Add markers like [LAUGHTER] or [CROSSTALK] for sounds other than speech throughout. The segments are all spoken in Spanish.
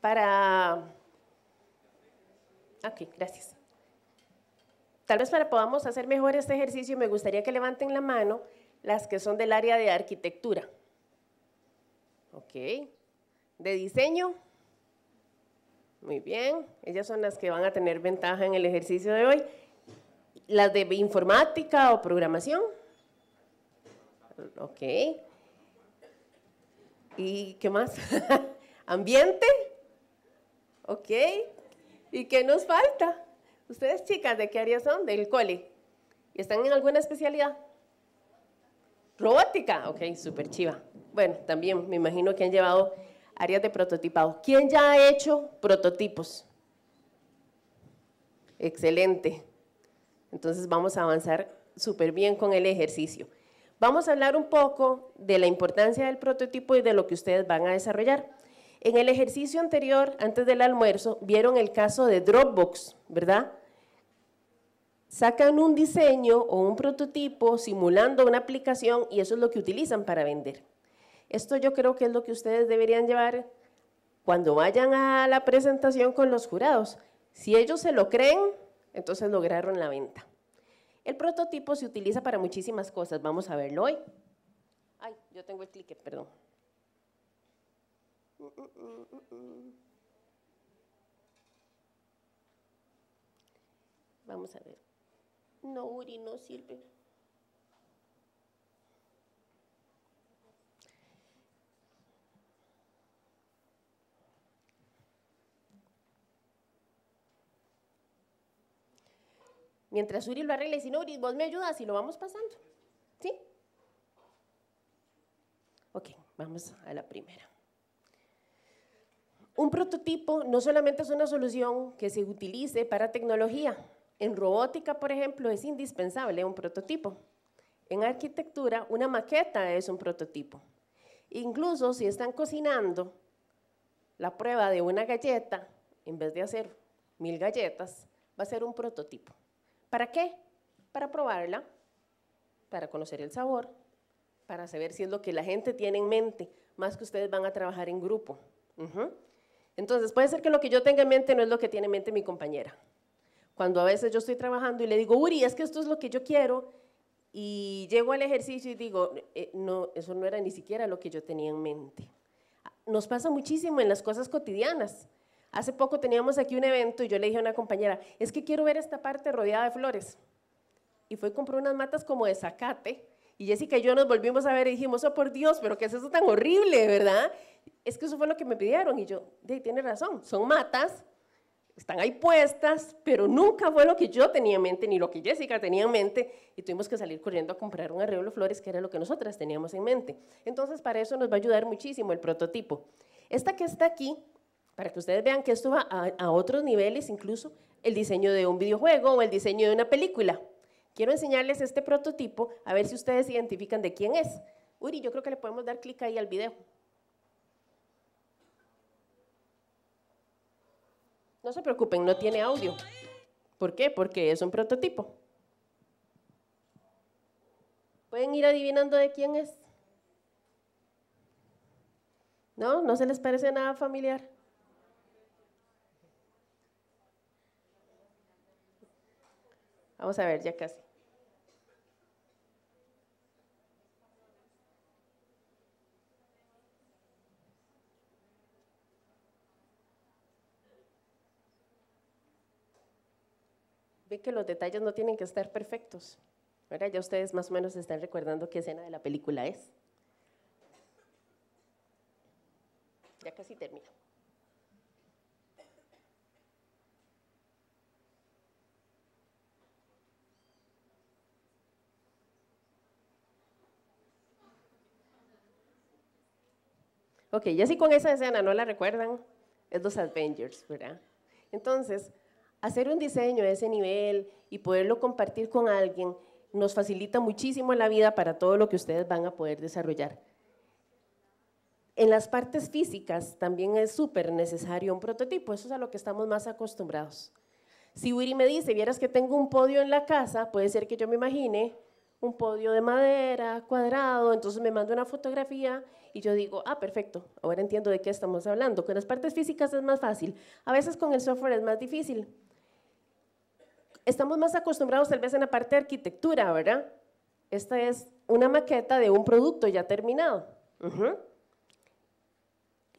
para... Ok, gracias. Tal vez para podamos hacer mejor este ejercicio, me gustaría que levanten la mano las que son del área de arquitectura. Ok. ¿De diseño? Muy bien. Ellas son las que van a tener ventaja en el ejercicio de hoy. ¿Las de informática o programación? Ok. ¿Y qué más? [LAUGHS] ¿Ambiente? ¿Ok? ¿Y qué nos falta? Ustedes chicas, ¿de qué área son? Del cole. ¿Y están en alguna especialidad? Robótica, ok, súper chiva. Bueno, también me imagino que han llevado áreas de prototipado. ¿Quién ya ha hecho prototipos? Excelente. Entonces vamos a avanzar súper bien con el ejercicio. Vamos a hablar un poco de la importancia del prototipo y de lo que ustedes van a desarrollar. En el ejercicio anterior, antes del almuerzo, vieron el caso de Dropbox, ¿verdad? Sacan un diseño o un prototipo simulando una aplicación y eso es lo que utilizan para vender. Esto yo creo que es lo que ustedes deberían llevar cuando vayan a la presentación con los jurados. Si ellos se lo creen, entonces lograron la venta. El prototipo se utiliza para muchísimas cosas, vamos a verlo hoy. Ay, yo tengo el clicker, perdón. Vamos a ver. No, Uri, no sirve. Mientras Uri lo arregla y si no, Uri, vos me ayudas y lo vamos pasando. ¿Sí? Ok, vamos a la primera. Un prototipo no solamente es una solución que se utilice para tecnología. En robótica, por ejemplo, es indispensable un prototipo. En arquitectura, una maqueta es un prototipo. Incluso si están cocinando la prueba de una galleta, en vez de hacer mil galletas, va a ser un prototipo. ¿Para qué? Para probarla, para conocer el sabor, para saber si es lo que la gente tiene en mente, más que ustedes van a trabajar en grupo. Entonces, puede ser que lo que yo tenga en mente no es lo que tiene en mente mi compañera. Cuando a veces yo estoy trabajando y le digo, Uri, es que esto es lo que yo quiero, y llego al ejercicio y digo, eh, no, eso no era ni siquiera lo que yo tenía en mente. Nos pasa muchísimo en las cosas cotidianas. Hace poco teníamos aquí un evento y yo le dije a una compañera, es que quiero ver esta parte rodeada de flores. Y fue y compró unas matas como de zacate. Y Jessica y yo nos volvimos a ver y dijimos, oh por Dios, pero ¿qué es eso tan horrible, verdad? es que eso fue lo que me pidieron. Y yo, de tiene razón, son matas, están ahí puestas, pero nunca fue lo que yo tenía en mente, ni lo que Jessica tenía en mente, y tuvimos que salir corriendo a comprar un arreglo de flores, que era lo que nosotras teníamos en mente. Entonces, para eso nos va a ayudar muchísimo el prototipo. Esta que está aquí, para que ustedes vean que esto va a, a otros niveles, incluso el diseño de un videojuego o el diseño de una película. Quiero enseñarles este prototipo, a ver si ustedes identifican de quién es. Uri, yo creo que le podemos dar clic ahí al video. No se preocupen, no tiene audio. ¿Por qué? Porque es un prototipo. ¿Pueden ir adivinando de quién es? ¿No? ¿No se les parece nada familiar? Vamos a ver, ya casi. ve que los detalles no tienen que estar perfectos. ¿verdad? Ya ustedes más o menos están recordando qué escena de la película es. Ya casi termino. Ok, ya si con esa escena no la recuerdan, es los Avengers, ¿verdad? Entonces, hacer un diseño de ese nivel y poderlo compartir con alguien nos facilita muchísimo la vida para todo lo que ustedes van a poder desarrollar. En las partes físicas también es súper necesario un prototipo, eso es a lo que estamos más acostumbrados. Si Uri me dice, vieras que tengo un podio en la casa, puede ser que yo me imagine un podio de madera, cuadrado, entonces me manda una fotografía y yo digo, ah, perfecto, ahora entiendo de qué estamos hablando. Con las partes físicas es más fácil, a veces con el software es más difícil. Estamos más acostumbrados tal vez en la parte de arquitectura, ¿verdad? Esta es una maqueta de un producto ya terminado.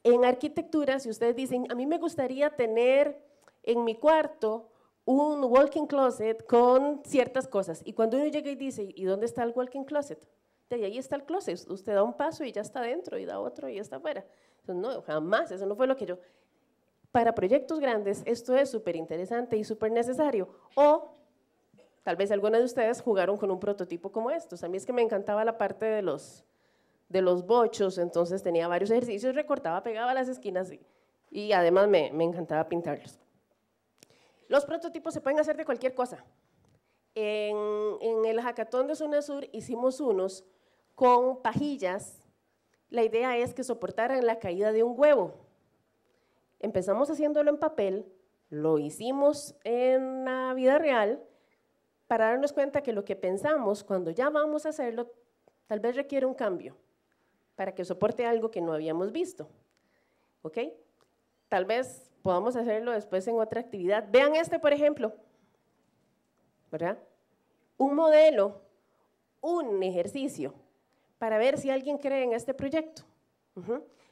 En arquitectura, si ustedes dicen, a mí me gustaría tener en mi cuarto un walk closet con ciertas cosas. Y cuando uno llega y dice, ¿y dónde está el walk closet? De ahí está el closet. Usted da un paso y ya está dentro, y da otro y ya está fuera. no, jamás, eso no fue lo que yo para proyectos grandes esto es súper interesante y súper necesario. O tal vez algunos de ustedes jugaron con un prototipo como estos. A mí es que me encantaba la parte de los, de los bochos, entonces tenía varios ejercicios, recortaba, pegaba las esquinas y, además me, encantaba pintarlos. Los prototipos se pueden hacer de cualquier cosa. En, en el hackathon de Zona Sur hicimos unos con pajillas. La idea es que soportaran la caída de un huevo. Empezamos haciéndolo en papel, lo hicimos en la vida real, para darnos cuenta que lo que pensamos cuando ya vamos a hacerlo tal vez requiere un cambio para que soporte algo que no habíamos visto. ¿Ok? Tal vez podamos hacerlo después en otra actividad. Vean este, por ejemplo. ¿Verdad? Un modelo, un ejercicio para ver si alguien cree en este proyecto.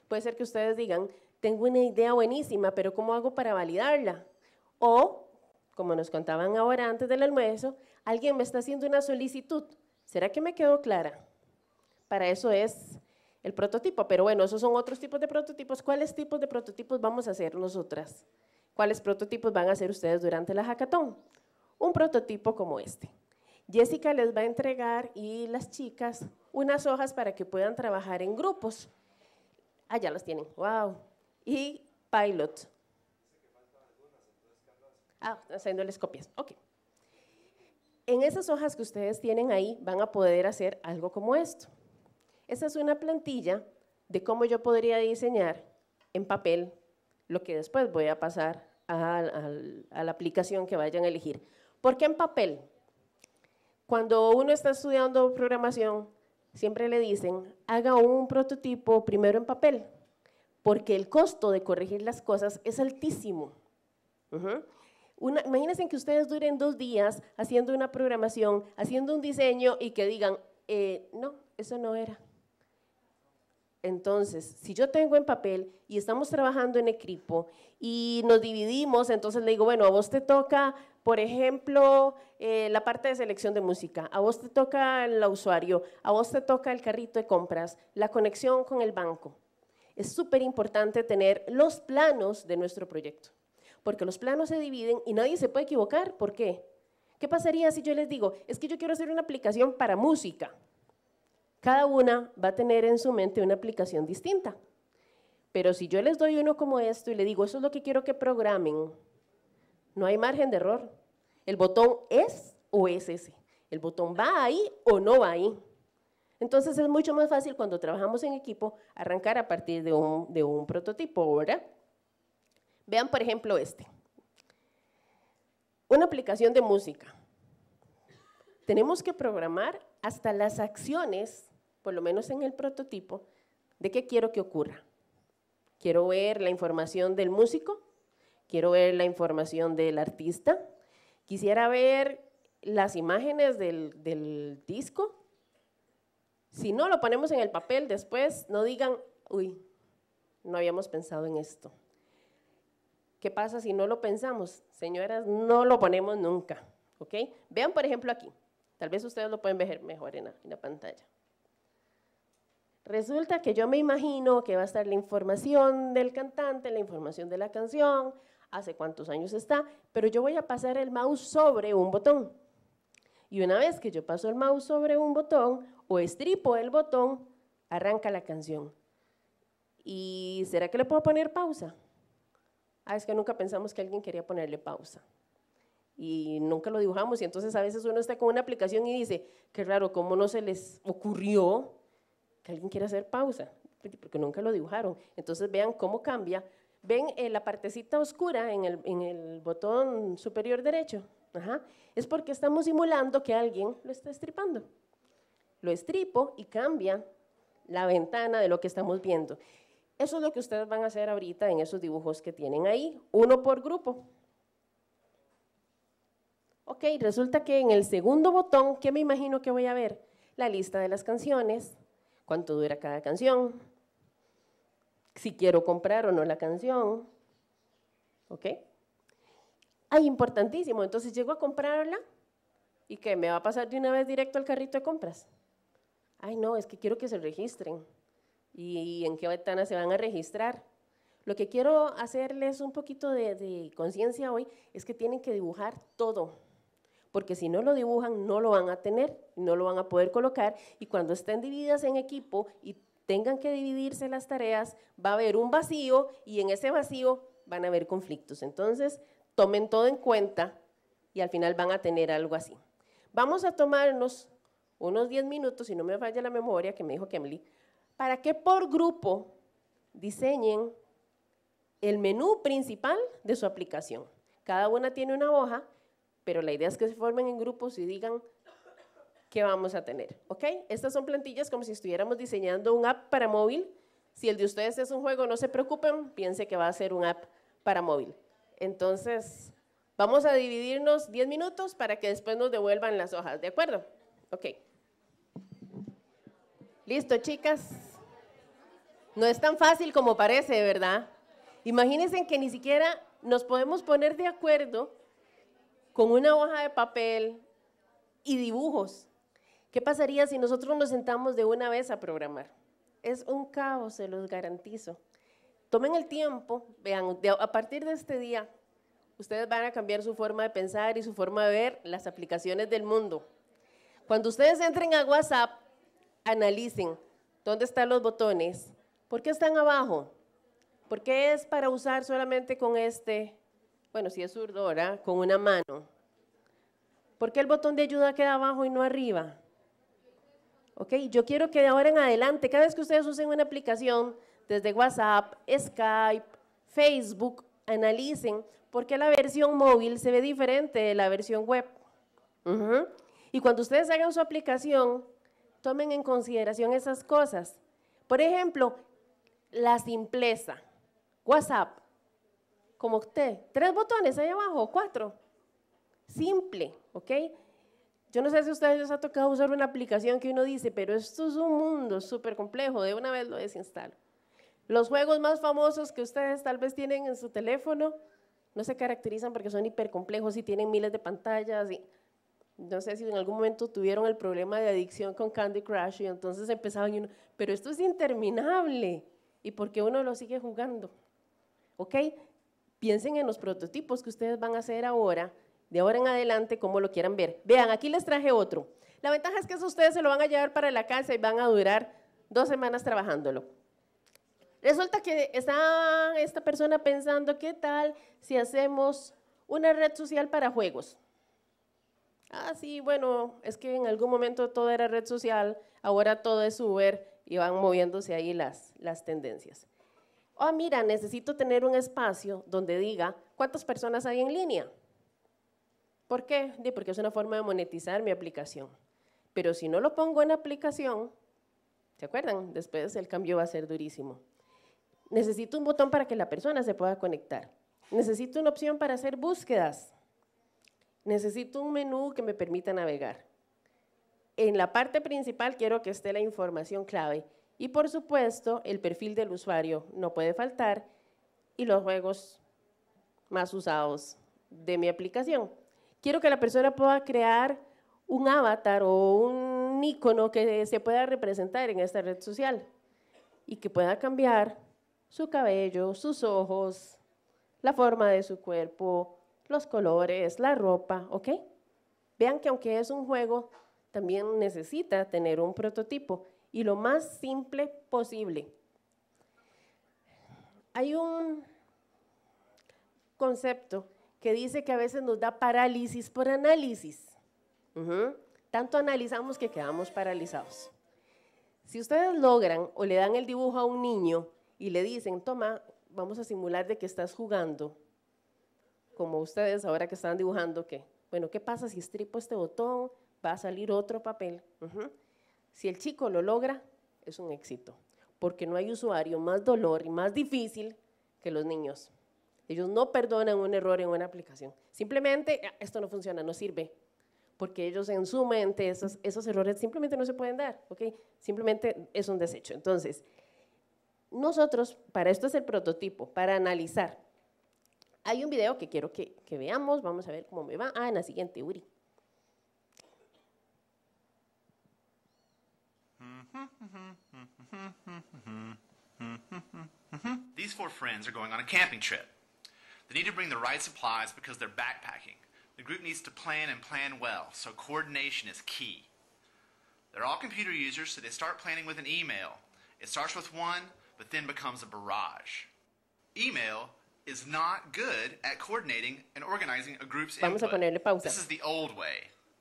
Puede ser que ustedes digan, tengo una idea buenísima, pero ¿cómo hago para validarla? O, como nos contaban ahora antes del almuerzo, alguien me está haciendo una solicitud. ¿Será que me quedó clara? Para eso es el prototipo, pero bueno, esos son otros tipos de prototipos. ¿Cuáles tipos de prototipos vamos a hacer nosotras? ¿Cuáles prototipos van a hacer ustedes durante la hackathon? Un prototipo como este. Jessica les va a entregar y las chicas unas hojas para que puedan trabajar en grupos. Ah, ya las tienen. ¡Wow! y Pilot. Ah, haciéndoles copias. Ok. En esas hojas que ustedes tienen ahí van a poder hacer algo como esto. Esta es una plantilla de cómo yo podría diseñar en papel lo que después voy a pasar a, a, la aplicación que vayan a elegir. ¿Por qué en papel? Cuando uno está estudiando programación, siempre le dicen, haga un prototipo primero en papel porque el costo de corregir las cosas es altísimo. imagínense que ustedes duren dos días haciendo una programación, haciendo un diseño y que digan, eh, no, eso no era. Entonces, si yo tengo en papel y estamos trabajando en equipo y nos dividimos, entonces le digo, bueno, a vos te toca, por ejemplo, eh, la parte de selección de música, a vos te toca el usuario, a vos te toca el carrito de compras, la conexión con el banco es súper importante tener los planos de nuestro proyecto, porque los planos se dividen y nadie se puede equivocar. ¿Por qué? ¿Qué pasaría si yo les digo, es que yo quiero hacer una aplicación para música? Cada una va a tener en su mente una aplicación distinta. Pero si yo les doy uno como esto y le digo, eso es lo que quiero que programen, no hay margen de error. El botón es o es ese. El botón va ahí o no va ahí. Entonces es mucho más fácil cuando trabajamos en equipo arrancar a partir de un, prototipo, ¿verdad? Vean, por ejemplo, este. Una aplicación de música. Tenemos que programar hasta las acciones, por lo menos en el prototipo, de qué quiero que ocurra. Quiero ver la información del músico, quiero ver la información del artista, quisiera ver las imágenes del disco, si no lo ponemos en el papel, después no digan, uy, no habíamos pensado en esto. ¿Qué pasa si no lo pensamos? Señoras, no lo ponemos nunca. ¿ok? Vean, por ejemplo, aquí. Tal vez ustedes lo pueden ver mejor en la, en la pantalla. Resulta que yo me imagino que va a estar la información del cantante, la información de la canción, hace cuántos años está, pero yo voy a pasar el mouse sobre un botón. Y una vez que yo paso el mouse sobre un botón, o estripo el botón, arranca la canción. ¿Y será que le puedo poner pausa? Ah, es que nunca pensamos que alguien quería ponerle pausa. Y nunca lo dibujamos. Y entonces a veces uno está con una aplicación y dice, qué raro, ¿cómo no se les ocurrió que alguien quiera hacer pausa? Porque nunca lo dibujaron. Entonces vean cómo cambia. ¿Ven eh, la partecita oscura en el, botón superior derecho? Es porque estamos simulando que alguien lo está estripando lo estripo y cambia la ventana de lo que estamos viendo. Eso es lo que ustedes van a hacer ahorita en esos dibujos que tienen ahí, uno por grupo. Ok, resulta que en el segundo botón, ¿qué me imagino que voy a ver? La lista de las canciones, cuánto dura cada canción, si quiero comprar o no la canción. ¿Ok? Ay, importantísimo. Entonces llego a comprarla y que ¿Me va a pasar de una vez directo al carrito de compras? ay no, es que quiero que se registren. ¿Y, en qué ventana se van a registrar? Lo que quiero hacerles un poquito de, conciencia hoy es que tienen que dibujar todo, porque si no lo dibujan no lo van a tener, no lo van a poder colocar y cuando estén divididas en equipo y tengan que dividirse las tareas, va a haber un vacío y en ese vacío van a haber conflictos. Entonces, tomen todo en cuenta y al final van a tener algo así. Vamos a tomarnos unos 10 minutos, si no me falla la memoria, que me dijo Kemli, para que por grupo diseñen el menú principal de su aplicación. Cada una tiene una hoja, pero la idea es que se formen en grupos y digan qué vamos a tener. ¿Ok? Estas son plantillas como si estuviéramos diseñando un app para móvil. Si el de ustedes es un juego, no se preocupen, piense que va a ser un app para móvil. Entonces, vamos a dividirnos 10 minutos para que después nos devuelvan las hojas, ¿de acuerdo? Ok. Listo, chicas. No es tan fácil como parece, ¿verdad? Imagínense que ni siquiera nos podemos poner de acuerdo con una hoja de papel y dibujos. ¿Qué pasaría si nosotros nos sentamos de una vez a programar? Es un caos, se los garantizo. Tomen el tiempo, vean, a partir de este día, ustedes van a cambiar su forma de pensar y su forma de ver las aplicaciones del mundo. Cuando ustedes entren a WhatsApp, analicen dónde están los botones, por qué están abajo, por qué es para usar solamente con este, bueno, si es zurdo, Con una mano. ¿Por qué el botón de ayuda queda abajo y no arriba? Ok, yo quiero que de ahora en adelante, cada vez que ustedes usen una aplicación, desde WhatsApp, Skype, Facebook, analicen por qué la versión móvil se ve diferente de la versión web. Y cuando ustedes hagan su aplicación, tomen en consideración esas cosas. Por ejemplo, la simpleza. WhatsApp, como usted, tres botones ahí abajo, cuatro. Simple, ¿ok? Yo no sé si a ustedes les ha tocado usar una aplicación que uno dice, pero esto es un mundo súper complejo, de una vez lo desinstalo. Los juegos más famosos que ustedes tal vez tienen en su teléfono no se caracterizan porque son hipercomplejos y tienen miles de pantallas. Y no sé si en algún momento tuvieron el problema de adicción con Candy Crush y entonces empezaban y uno, pero esto es interminable. ¿Y por qué uno lo sigue jugando? ¿Ok? Piensen en los prototipos que ustedes van a hacer ahora, de ahora en adelante, como lo quieran ver. Vean, aquí les traje otro. La ventaja es que eso ustedes se lo van a llevar para la casa y van a durar dos semanas trabajándolo. Resulta que está esta persona pensando, ¿qué tal si hacemos una red social para juegos? ah, sí, bueno, es que en algún momento todo era red social, ahora todo es Uber y van moviéndose ahí las, tendencias. Ah, oh, mira, necesito tener un espacio donde diga cuántas personas hay en línea. ¿Por qué? Porque es una forma de monetizar mi aplicación. Pero si no lo pongo en aplicación, ¿se acuerdan? Después el cambio va a ser durísimo. Necesito un botón para que la persona se pueda conectar. Necesito una opción para hacer búsquedas necesito un menú que me permita navegar. En la parte principal quiero que esté la información clave y por supuesto el perfil del usuario no puede faltar y los juegos más usados de mi aplicación. Quiero que la persona pueda crear un avatar o un icono que se pueda representar en esta red social y que pueda cambiar su cabello, sus ojos, la forma de su cuerpo, los colores, la ropa, ¿ok? Vean que aunque es un juego, también necesita tener un prototipo y lo más simple posible. Hay un concepto que dice que a veces nos da parálisis por análisis. Tanto analizamos que quedamos paralizados. Si ustedes logran o le dan el dibujo a un niño y le dicen, toma, vamos a simular de que estás jugando, como ustedes ahora que están dibujando, que, bueno, ¿qué pasa si estripo este botón? Va a salir otro papel. Si el chico lo logra, es un éxito, porque no hay usuario más dolor y más difícil que los niños. Ellos no perdonan un error en una aplicación. Simplemente, ah, esto no funciona, no sirve, porque ellos en su mente esos, esos errores simplemente no se pueden dar, ¿ok? Simplemente es un desecho. Entonces, nosotros, para esto es el prototipo, para analizar, Hay un video que quiero que, que veamos, vamos a ver cómo me va. Ah, en la siguiente, Uri. These four friends are going on a camping trip. They need to bring the right supplies because they're backpacking. The group needs to plan and plan well, so coordination is key. They're all computer users, so they start planning with an email. It starts with one, but then becomes a barrage. Email Vamos a ponerle pausa.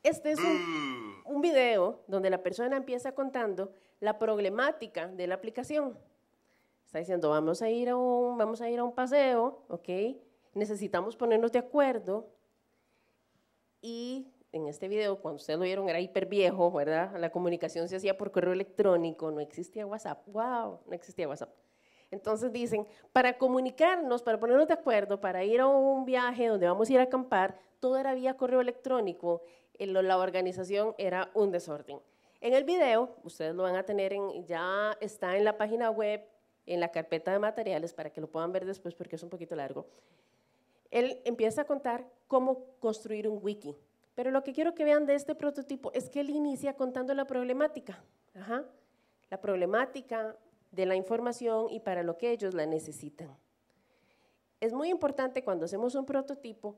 Este es un, un, video donde la persona empieza contando la problemática de la aplicación. Está diciendo, vamos a ir a un, vamos a ir a un paseo, ¿ok? Necesitamos ponernos de acuerdo. Y en este video, cuando ustedes lo vieron, era hiper viejo, ¿verdad? La comunicación se hacía por correo electrónico, no existía WhatsApp. ¡Wow! No existía WhatsApp. Entonces dicen, para comunicarnos, para ponernos de acuerdo, para ir a un viaje donde vamos a ir a acampar, todo era vía correo electrónico, eh, la organización era un desorden. En el video, ustedes lo van a tener, en, ya está en la página web, en la carpeta de materiales, para que lo puedan ver después porque es un poquito largo. Él empieza a contar cómo construir un wiki. Pero lo que quiero que vean de este prototipo es que él inicia contando la problemática. La problemática, de la información y para lo que ellos la necesitan. Es muy importante cuando hacemos un prototipo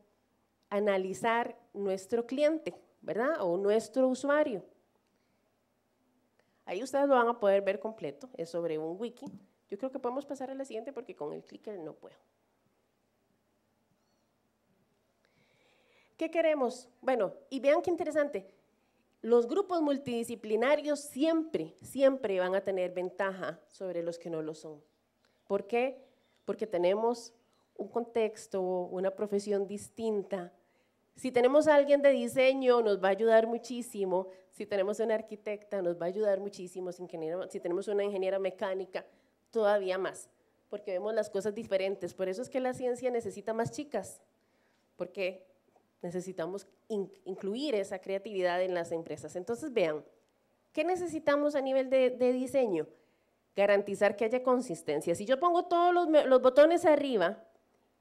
analizar nuestro cliente, ¿verdad? O nuestro usuario. Ahí ustedes lo van a poder ver completo, es sobre un wiki. Yo creo que podemos pasar a la siguiente porque con el clicker no puedo. ¿Qué queremos? Bueno, y vean qué interesante, los grupos multidisciplinarios siempre, siempre van a tener ventaja sobre los que no lo son. ¿Por qué? Porque tenemos un contexto, una profesión distinta. Si tenemos a alguien de diseño, nos va a ayudar muchísimo. Si tenemos a una arquitecta, nos va a ayudar muchísimo. Si tenemos una ingeniera mecánica, todavía más, porque vemos las cosas diferentes. Por eso es que la ciencia necesita más chicas, porque Necesitamos incluir esa creatividad en las empresas. Entonces, vean, ¿qué necesitamos a nivel de, diseño? Garantizar que haya consistencia. Si yo pongo todos los, botones arriba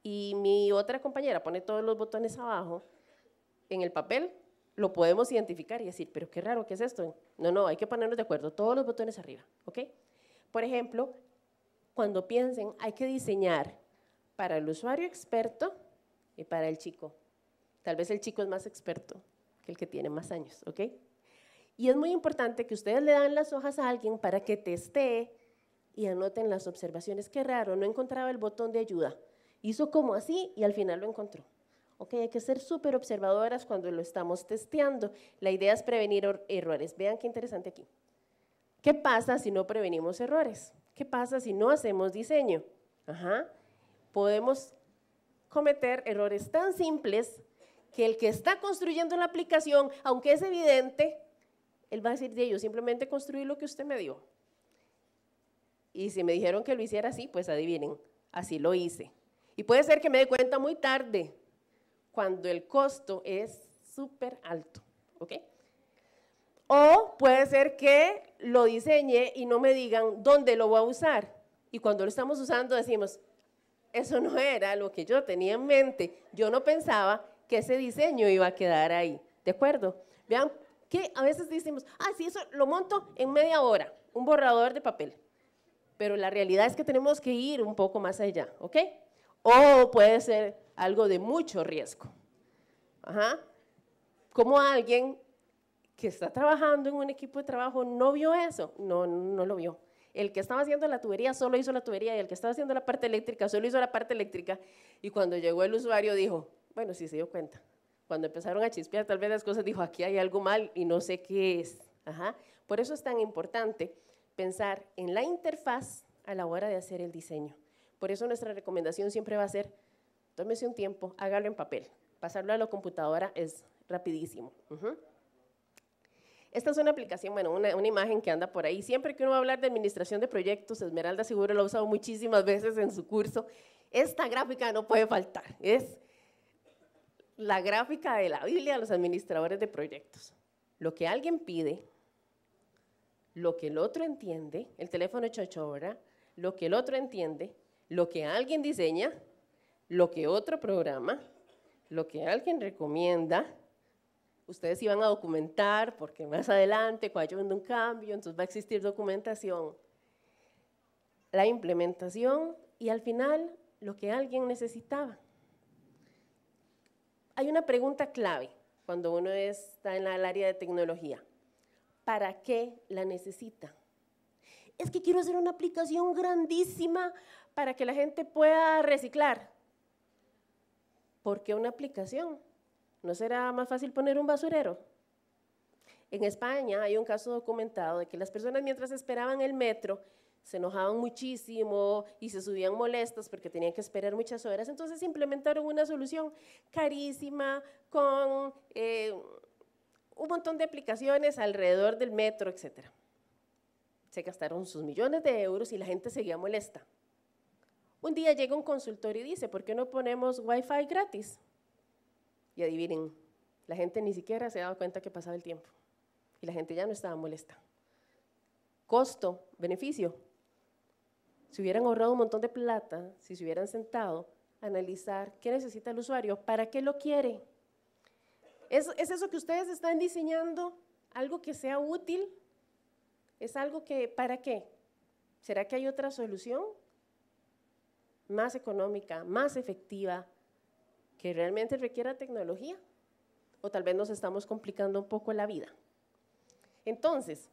y mi otra compañera pone todos los botones abajo, en el papel lo podemos identificar y decir, pero qué raro, ¿qué es esto? No, no, hay que ponernos de acuerdo, todos los botones arriba, ¿ok? Por ejemplo, cuando piensen, hay que diseñar para el usuario experto y para el chico Tal vez el chico es más experto que el que tiene más años, ¿ok? Y es muy importante que ustedes le dan las hojas a alguien para que testee y anoten las observaciones. Qué raro, no encontraba el botón de ayuda. Hizo como así y al final lo encontró. Ok, hay que ser súper observadoras cuando lo estamos testeando. La idea es prevenir errores. Vean qué interesante aquí. ¿Qué pasa si no prevenimos errores? ¿Qué pasa si no hacemos diseño? Podemos cometer errores tan simples que el que está construyendo la aplicación, aunque es evidente, él va a decir, de yo simplemente construí lo que usted me dio. Y si me dijeron que lo hiciera así, pues adivinen, así lo hice. Y puede ser que me dé cuenta muy tarde, cuando el costo es súper alto. ¿Ok? O puede ser que lo diseñe y no me digan dónde lo voy a usar. Y cuando lo estamos usando decimos, eso no era lo que yo tenía en mente. Yo no pensaba que ese diseño iba a quedar ahí. ¿De acuerdo? Vean que a veces decimos, ah, sí, eso lo monto en media hora, un borrador de papel. Pero la realidad es que tenemos que ir un poco más allá, ¿ok? O puede ser algo de mucho riesgo. Ajá. Como alguien que está trabajando en un equipo de trabajo no vio eso, no, no lo vio. El que estaba haciendo la tubería solo hizo la tubería y el que estaba haciendo la parte eléctrica solo hizo la parte eléctrica. Y cuando llegó el usuario dijo, bueno, sí se dio cuenta. Cuando empezaron a chispear, tal vez las cosas dijo, aquí hay algo mal y no sé qué es. Ajá. Por eso es tan importante pensar en la interfaz a la hora de hacer el diseño. Por eso nuestra recomendación siempre va a ser, tómese un tiempo, hágalo en papel. Pasarlo a la computadora es rapidísimo. Esta es una aplicación, bueno, una, una, imagen que anda por ahí. Siempre que uno va a hablar de administración de proyectos, Esmeralda seguro lo ha usado muchísimas [LAUGHS] veces en su curso. Esta gráfica no puede faltar. Es la gráfica de la Biblia a los administradores de proyectos. Lo que alguien pide, lo que el otro entiende, el teléfono hecho ahora, Lo que el otro entiende, lo que alguien diseña, lo que otro programa, lo que alguien recomienda. Ustedes iban a documentar porque más adelante, cuando haya un cambio, entonces va a existir documentación. La implementación y al final lo que alguien necesitaba. Hay una pregunta clave cuando uno está en el área de tecnología. ¿Para qué la necesita? Es que quiero hacer una aplicación grandísima para que la gente pueda reciclar. ¿Por qué una aplicación? ¿No será más fácil poner un basurero? En España hay un caso documentado de que las personas mientras esperaban el metro se enojaban muchísimo y se subían molestas porque tenían que esperar muchas horas. Entonces implementaron una solución carísima con eh, un montón de aplicaciones alrededor del metro, etc. Se gastaron sus millones de euros y la gente seguía molesta. Un día llega un consultor y dice, ¿por qué no ponemos wifi gratis? Y adivinen, la gente ni siquiera se dado cuenta que pasaba el tiempo y la gente ya no estaba molesta. Costo, beneficio, si hubieran ahorrado un montón de plata si se hubieran sentado a analizar qué necesita el usuario, para qué lo quiere. ¿Es, es eso que ustedes están diseñando algo que sea útil? ¿Es algo que, para qué? ¿Será que hay otra solución más económica, más efectiva, que realmente requiera tecnología? ¿O tal vez nos estamos complicando un poco la vida? Entonces,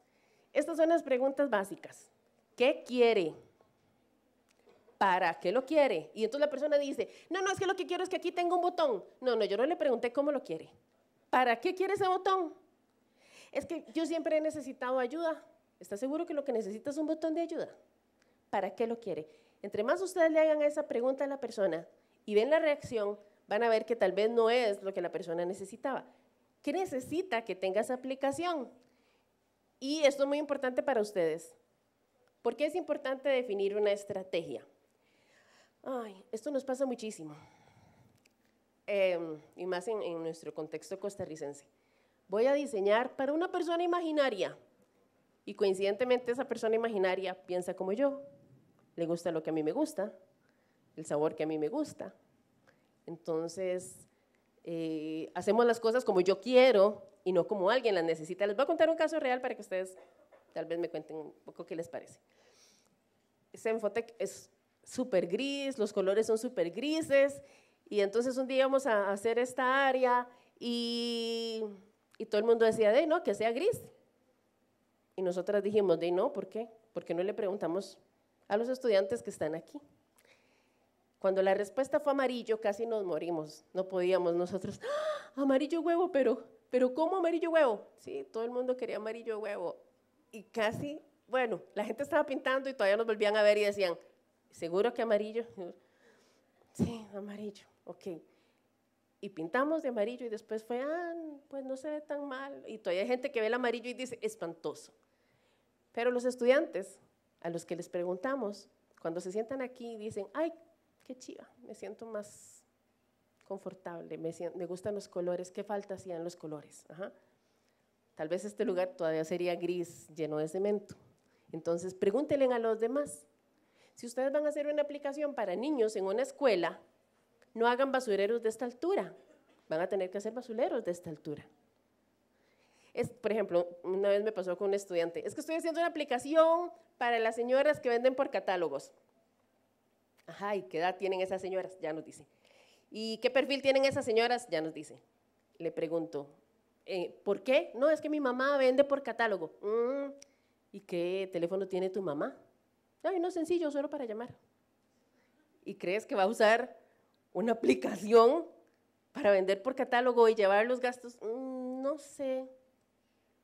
estas son las preguntas básicas. ¿Qué quiere? ¿para qué lo quiere? Y entonces la persona dice, no, no, es que lo que quiero es que aquí tenga un botón. No, no, yo no le pregunté cómo lo quiere. ¿Para qué quiere ese botón? Es que yo siempre he necesitado ayuda. ¿Está seguro que lo que necesita es un botón de ayuda? ¿Para qué lo quiere? Entre más ustedes le hagan esa pregunta a la persona y ven la reacción, van a ver que tal vez no es lo que la persona necesitaba. ¿Qué necesita que tenga esa aplicación? Y esto es muy importante para ustedes. ¿Por qué es importante definir una estrategia? Ay, esto nos pasa muchísimo. Em, y más en, nuestro contexto costarricense. Voy a diseñar para una persona imaginaria. Y coincidentemente esa persona imaginaria piensa como yo. Le gusta lo que a mí me gusta, el sabor que a mí me gusta. Entonces, eh, hacemos las cosas como yo quiero y no como alguien las necesita. Les voy a contar un caso real para que ustedes tal vez me cuenten un poco qué les parece. Senfotec es súper gris, los colores son súper grises. Y entonces un día íbamos a hacer esta área y, todo el mundo decía, de no, que sea gris. Y nosotras dijimos, de no, ¿por qué? Porque no le preguntamos a los estudiantes que están aquí. Cuando la respuesta fue amarillo, casi nos morimos. No podíamos nosotros, ¡Ah! amarillo huevo, pero, pero ¿cómo amarillo huevo? Sí, todo el mundo quería amarillo huevo. Y casi, bueno, la gente estaba pintando y todavía nos volvían a ver y decían, ¿Seguro que amarillo? Sí, amarillo, ok. Y pintamos de amarillo y después fue, ah, pues no se ve tan mal. Y todavía hay gente que ve el amarillo y dice, espantoso. Pero los estudiantes, a los que les preguntamos, cuando se sientan aquí, dicen, ay, qué chiva, me siento más confortable, me, gustan los colores, qué falta hacían los colores. Ajá. Tal vez este lugar todavía sería gris, lleno de cemento. Entonces, pregúntenle a los demás, si ustedes van a hacer una aplicación para niños en una escuela, no hagan basureros de esta altura, van a tener que hacer basureros de esta altura. por ejemplo, una vez me pasó con un estudiante, es que estoy haciendo una aplicación para las señoras que venden por catálogos. Ajá, ¿y qué edad tienen esas señoras? Ya nos dice. ¿Y qué perfil tienen esas señoras? Ya nos dice. Le pregunto, eh, ¿por qué? No, es que mi mamá vende por catálogo. Mm, ¿Y qué teléfono tiene tu mamá? No, hay sencillo, solo para llamar. ¿Y crees que va a usar una aplicación para vender por catálogo y llevar los gastos? Mm, no sé.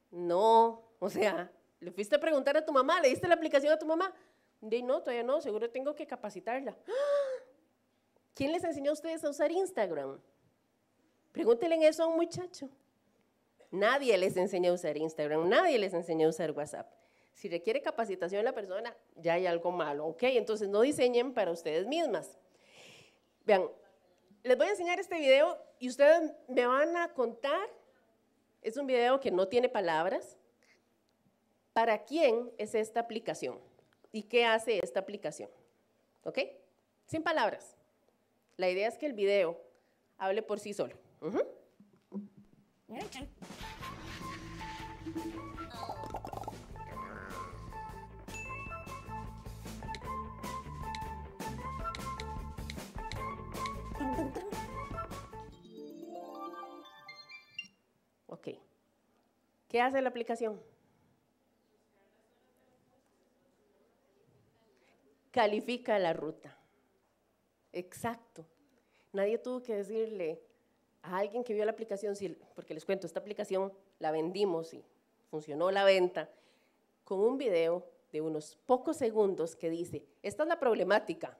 No, o sea, le fuiste a preguntar a tu mamá, le diste la aplicación a tu mamá. De no, todavía no, seguro tengo que capacitarla. [GASPS] ¿Quién les enseñó a ustedes a usar Instagram? Pregúntenle eso a un muchacho. Nadie les enseñó a usar Instagram, nadie les enseñó a usar WhatsApp. Si requiere capacitación la persona, ya hay algo malo, ¿ok? Entonces no diseñen para ustedes mismas. Vean, les voy a enseñar este video y ustedes me van a contar, es un video que no tiene palabras, ¿para quién es esta aplicación? ¿Y qué hace esta aplicación? ¿Ok? Sin palabras. La idea es que el video hable por sí solo. Ok. ¿Qué hace la aplicación? Califica la ruta. Exacto. Nadie tuvo que decirle a alguien que vio la aplicación, porque les cuento, esta aplicación la vendimos y funcionó la venta, con un video de unos pocos segundos que dice, esta es la problemática.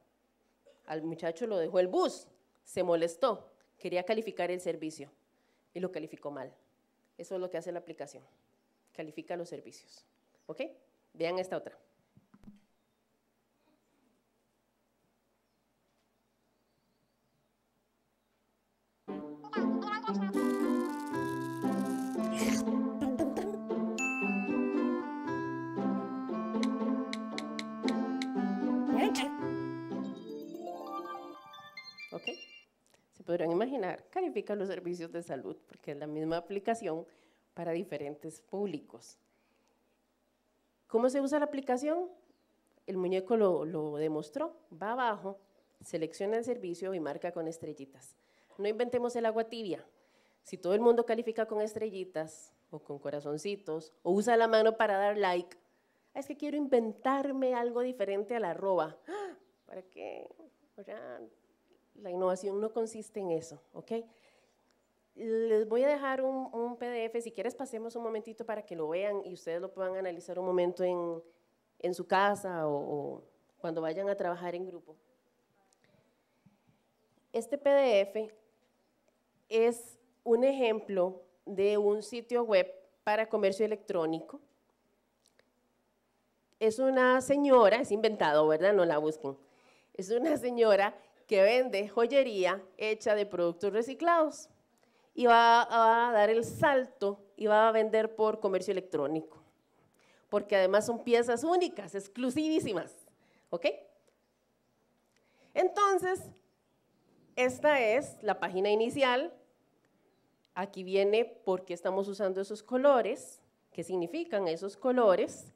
Al muchacho lo dejó el bus, se molestó, quería calificar el servicio y lo calificó mal. Eso es lo que hace la aplicación. Califica los servicios. ¿Ok? Vean esta otra. los servicios de salud, porque es la misma aplicación para diferentes públicos. ¿Cómo se usa la aplicación? El muñeco lo, demostró, va abajo, selecciona el servicio y marca con estrellitas. No inventemos el agua tibia. Si todo el mundo califica con estrellitas o con corazoncitos o usa la mano para dar like, ah, es que quiero inventarme algo diferente a la arroba. ¡Ah! ¿Para qué? la innovación no consiste en eso, ¿ok? Les voy a dejar un, PDF, si quieres pasemos un momentito para que lo vean y ustedes lo puedan analizar un momento en, su casa o, o cuando vayan a trabajar en grupo. Este PDF es un ejemplo de un sitio web para comercio electrónico. Es una señora, es inventado, ¿verdad? No la busquen. Es una señora que vende joyería hecha de productos reciclados y va, a dar el salto y va a vender por comercio electrónico, porque además son piezas únicas, exclusivísimas. ¿Ok? Entonces, esta es la página inicial. Aquí viene por qué estamos usando esos colores, qué significan esos colores.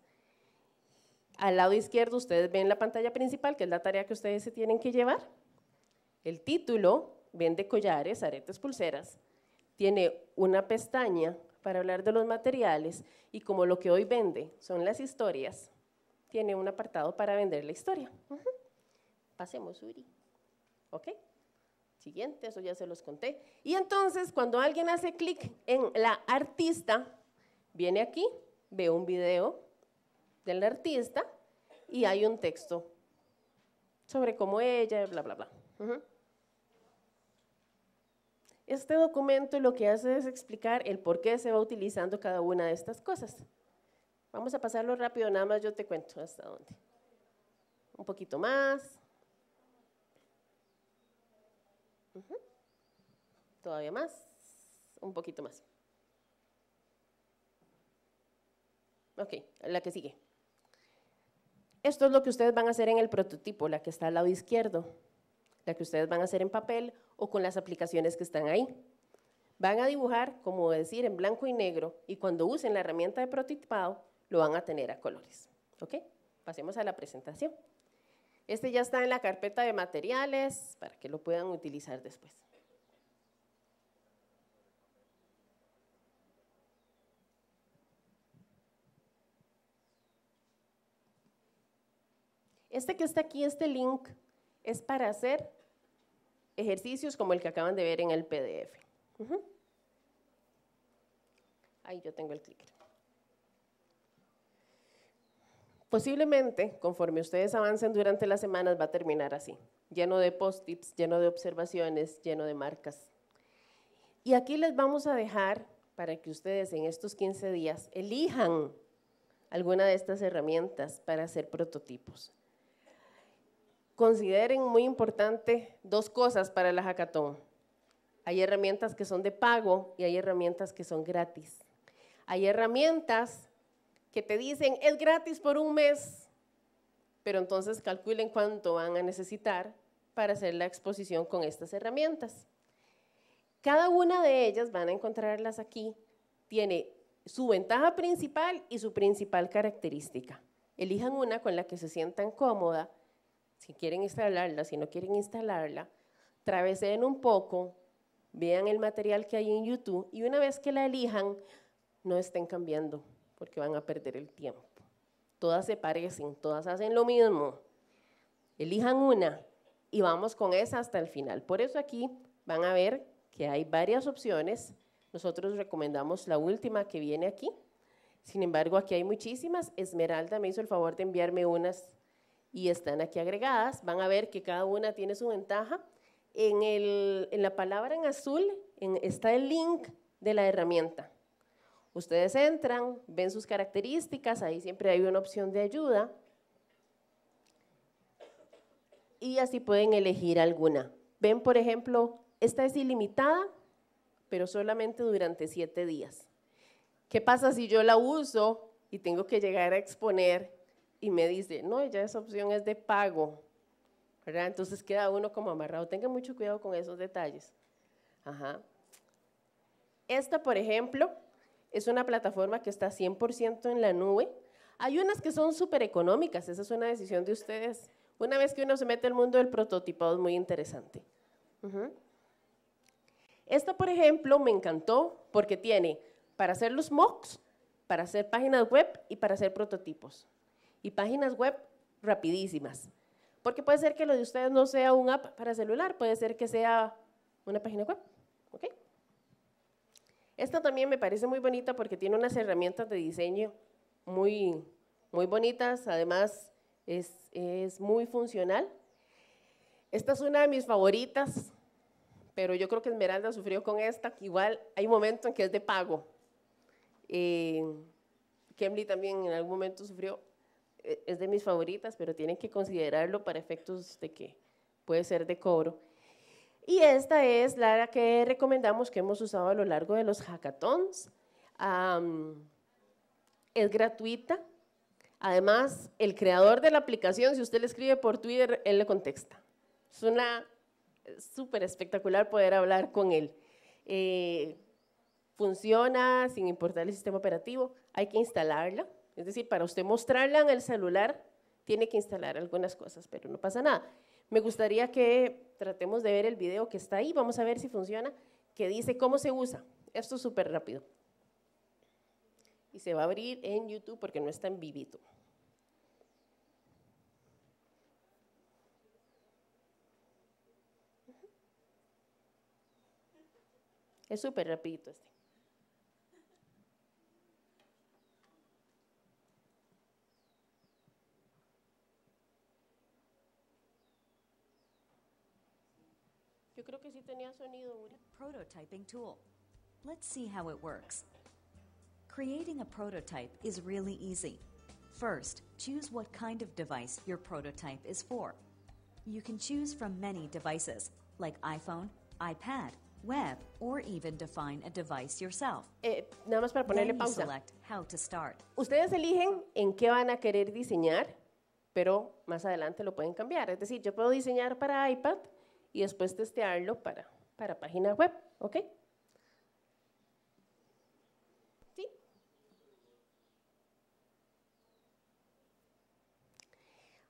Al lado izquierdo ustedes ven la pantalla principal, que es la tarea que ustedes se tienen que llevar. El título, vende collares, aretes, pulseras tiene una pestaña para hablar de los materiales y como lo que hoy vende son las historias, tiene un apartado para vender la historia. Pasemos, Uri. ¿Ok? Siguiente, eso ya se los conté. Y entonces, cuando alguien hace clic en la artista, viene aquí, ve un video del artista y hay un texto sobre cómo ella, bla, bla, bla. Este documento lo que hace es explicar el por qué se va utilizando cada una de estas cosas. Vamos a pasarlo rápido, nada más yo te cuento hasta dónde. Un poquito más. Todavía más. Un poquito más. Ok, la que sigue. Esto es lo que ustedes van a hacer en el prototipo, la que está al lado izquierdo la que ustedes van a hacer en papel o con las aplicaciones que están ahí. Van a dibujar, como decir, en blanco y negro y cuando usen la herramienta de prototipado lo van a tener a colores. ¿Ok? Pasemos a la presentación. Este ya está en la carpeta de materiales para que lo puedan utilizar después. Este que está aquí, este link, es para hacer ejercicios como el que acaban de ver en el PDF. Ahí yo tengo el clicker. Posiblemente, conforme ustedes avancen durante las semanas, va a terminar así, lleno de post-its, lleno de observaciones, lleno de marcas. Y aquí les vamos a dejar para que ustedes en estos 15 días elijan alguna de estas herramientas para hacer prototipos. Consideren muy importante dos cosas para la hackathon. Hay herramientas que son de pago y hay herramientas que son gratis. Hay herramientas que te dicen es gratis por un mes, pero entonces calculen cuánto van a necesitar para hacer la exposición con estas herramientas. Cada una de ellas, van a encontrarlas aquí, tiene su ventaja principal y su principal característica. Elijan una con la que se sientan cómoda si quieren instalarla, si no quieren instalarla, traveseen un poco, vean el material que hay en YouTube y una vez que la elijan, no estén cambiando porque van a perder el tiempo. Todas se parecen, todas hacen lo mismo. Elijan una y vamos con esa hasta el final. Por eso aquí van a ver que hay varias opciones. Nosotros recomendamos la última que viene aquí. Sin embargo, aquí hay muchísimas. Esmeralda me hizo el favor de enviarme unas y están aquí agregadas. Van a ver que cada una tiene su ventaja. En, el, en la palabra en azul está el link de la herramienta. Ustedes entran, ven sus características, ahí siempre hay una opción de ayuda y así pueden elegir alguna. Ven, por ejemplo, esta es ilimitada, pero solamente durante siete días. ¿Qué pasa si yo la uso y tengo que llegar a exponer y me dice, no, ya esa opción es de pago. ¿verdad? Entonces queda uno como amarrado. Tenga mucho cuidado con esos detalles. Ajá. Esta, por ejemplo, es una plataforma que está 100% en la nube. Hay unas que son súper económicas, esa es una decisión de ustedes. Una vez que uno se mete al mundo del prototipado es muy interesante. Esta, por ejemplo, me encantó porque tiene para hacer los mocks, para hacer páginas web y para hacer prototipos y páginas web rapidísimas. Porque puede ser que lo de ustedes no sea un app para celular, puede ser que sea una página web. ¿okay? Esta también me parece muy bonita porque tiene unas herramientas de diseño muy, muy bonitas, además es, es muy funcional. Esta es una de mis favoritas, pero yo creo que Esmeralda sufrió con esta, igual hay momentos en que es de pago. Eh, también en algún momento sufrió eh, es de mis favoritas, pero tienen que considerarlo para efectos de que puede ser de cobro. Y esta es la que recomendamos que hemos usado a lo largo de los hackathons. es gratuita. Además, el creador de la aplicación, si usted le escribe por Twitter, él le contesta. Es una súper espectacular poder hablar con él. Eh, funciona sin importar el sistema operativo, hay que instalarla. Es decir, para usted mostrarla en el celular, tiene que instalar algunas cosas, pero no pasa nada. Me gustaría que tratemos de ver el video que está ahí, vamos a ver si funciona, que dice cómo se usa. Esto es súper rápido. Y se va a abrir en YouTube porque no está en vivito. Es súper rapidito este. sí tenía sonido, Prototyping tool. Let's see how it works. Creating a prototype is really easy. First, choose what kind of device your prototype is for. You can choose from many devices, like iPhone, iPad, web, or even define a device yourself. Eh, nada más para ponerle Then pausa. You select how to start. Ustedes eligen en qué van a querer diseñar, pero más adelante lo pueden cambiar. Es decir, yo puedo diseñar para iPad, y después testearlo para, para página web. ¿Ok? ¿Sí?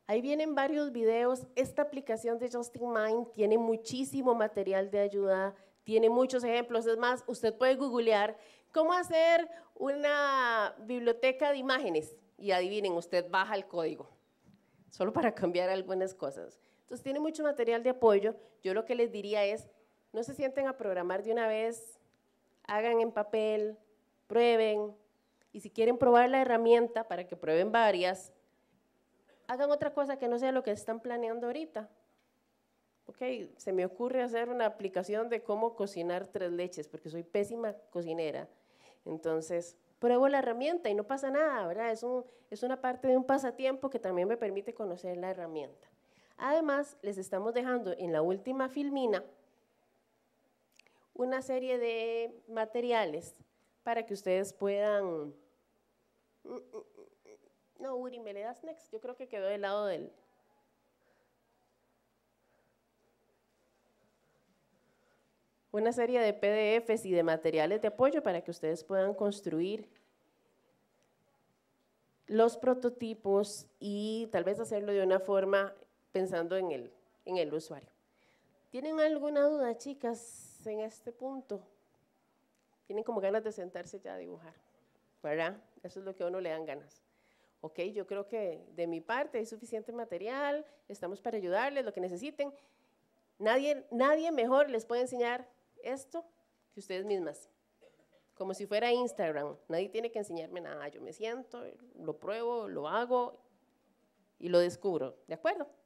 Ahí vienen varios videos. Esta aplicación de Justin Mind tiene muchísimo material de ayuda, tiene muchos ejemplos. Es más, usted puede googlear cómo hacer una biblioteca de imágenes y adivinen, usted baja el código, solo para [LAUGHS] cambiar algunas cosas. Entonces tiene mucho material de apoyo. Yo lo que les diría es, no se sienten a programar de una vez, hagan en papel, prueben, y si quieren probar la herramienta para que prueben varias, hagan otra cosa que no sea lo que están planeando ahorita. Ok, se me ocurre hacer una aplicación de cómo cocinar tres leches, porque soy pésima cocinera. Entonces, pruebo la herramienta y no pasa nada, ¿verdad? es una parte de un pasatiempo que también me permite conocer la herramienta. Además, les estamos dejando en la última filmina una serie de materiales para que ustedes puedan... Mm, mm, mm, no, Uri, ¿me le das next? Yo creo que quedó del lado del... Una serie de PDFs y de materiales de apoyo para que ustedes puedan construir los prototipos y tal vez hacerlo de una forma pensando en el, usuario. ¿Tienen alguna duda, chicas, en este punto? Tienen como ganas de sentarse ya a dibujar, ¿verdad? Eso es lo que a uno le dan ganas. Ok, yo creo que de mi parte hay suficiente material, estamos para ayudarles, lo que necesiten. Nadie, nadie mejor les puede enseñar esto que ustedes mismas. Como si fuera Instagram. Nadie tiene que enseñarme nada. Yo me siento, lo pruebo, lo hago y lo descubro. ¿De acuerdo?